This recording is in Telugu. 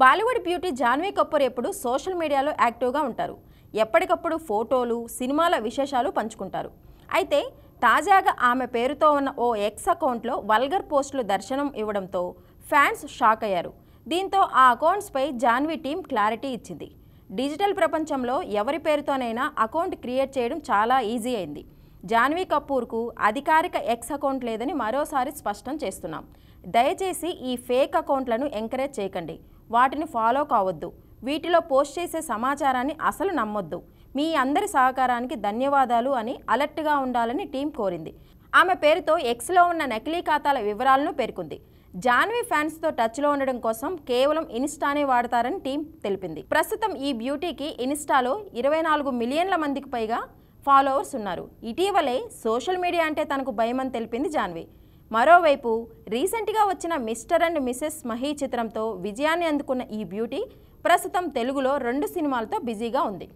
బాలీవుడ్ బ్యూటీ జాన్వీ కపూర్ ఎప్పుడు సోషల్ మీడియాలో యాక్టివ్గా ఉంటారు ఎప్పటికప్పుడు ఫోటోలు సినిమాల విశేషాలు పంచుకుంటారు అయితే తాజాగా ఆమె పేరుతో ఉన్న ఓ ఎక్స్ అకౌంట్లో వల్గర్ పోస్టులు దర్శనం ఇవ్వడంతో ఫ్యాన్స్ షాక్ అయ్యారు దీంతో ఆ అకౌంట్స్పై జాన్వీ టీం క్లారిటీ ఇచ్చింది డిజిటల్ ప్రపంచంలో ఎవరి పేరుతోనైనా అకౌంట్ క్రియేట్ చేయడం చాలా ఈజీ అయింది జాన్వీ కపూర్కు అధికారిక ఎక్స్ అకౌంట్ లేదని మరోసారి స్పష్టం చేస్తున్నాం దయచేసి ఈ ఫేక్ అకౌంట్లను ఎంకరేజ్ చేయకండి వాటిని ఫాలో కావద్దు వీటిలో పోస్ట్ చేసే సమాచారాన్ని అసలు నమ్మొద్దు మీ అందరి సహకారానికి ధన్యవాదాలు అని అలర్ట్గా ఉండాలని టీం కోరింది ఆమె పేరుతో ఎక్స్లో ఉన్న నకిలీ ఖాతాల వివరాలను పేర్కొంది జాన్వీ ఫ్యాన్స్తో టచ్లో ఉండడం కోసం కేవలం ఇన్స్టానే వాడతారని టీం తెలిపింది ప్రస్తుతం ఈ బ్యూటీకి ఇన్స్టాలో ఇరవై నాలుగు మిలియన్ల మందికి పైగా ఫాలోవర్స్ ఉన్నారు ఇటీవలే సోషల్ మీడియా అంటే తనకు భయమని తెలిపింది జాన్వీ మరోవైపు రీసెంట్గా వచ్చిన మిస్టర్ అండ్ మిసెస్ మహీ చిత్రంతో విజయాన్ని అందుకున్న ఈ బ్యూటీ ప్రస్తుతం తెలుగులో రెండు సినిమాలతో బిజీగా ఉంది